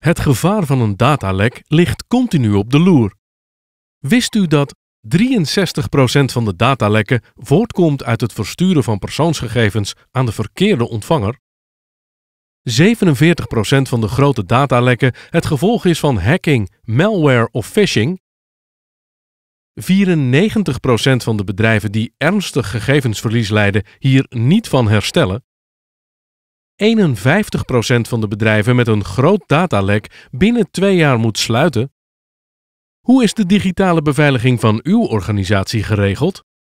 Het gevaar van een datalek ligt continu op de loer. Wist u dat 63% van de datalekken voortkomt uit het versturen van persoonsgegevens aan de verkeerde ontvanger? 47% van de grote datalekken het gevolg is van hacking, malware of phishing? 94% van de bedrijven die ernstig gegevensverlies leiden, hier niet van herstellen? 51% van de bedrijven met een groot datalek binnen twee jaar moet sluiten? Hoe is de digitale beveiliging van uw organisatie geregeld?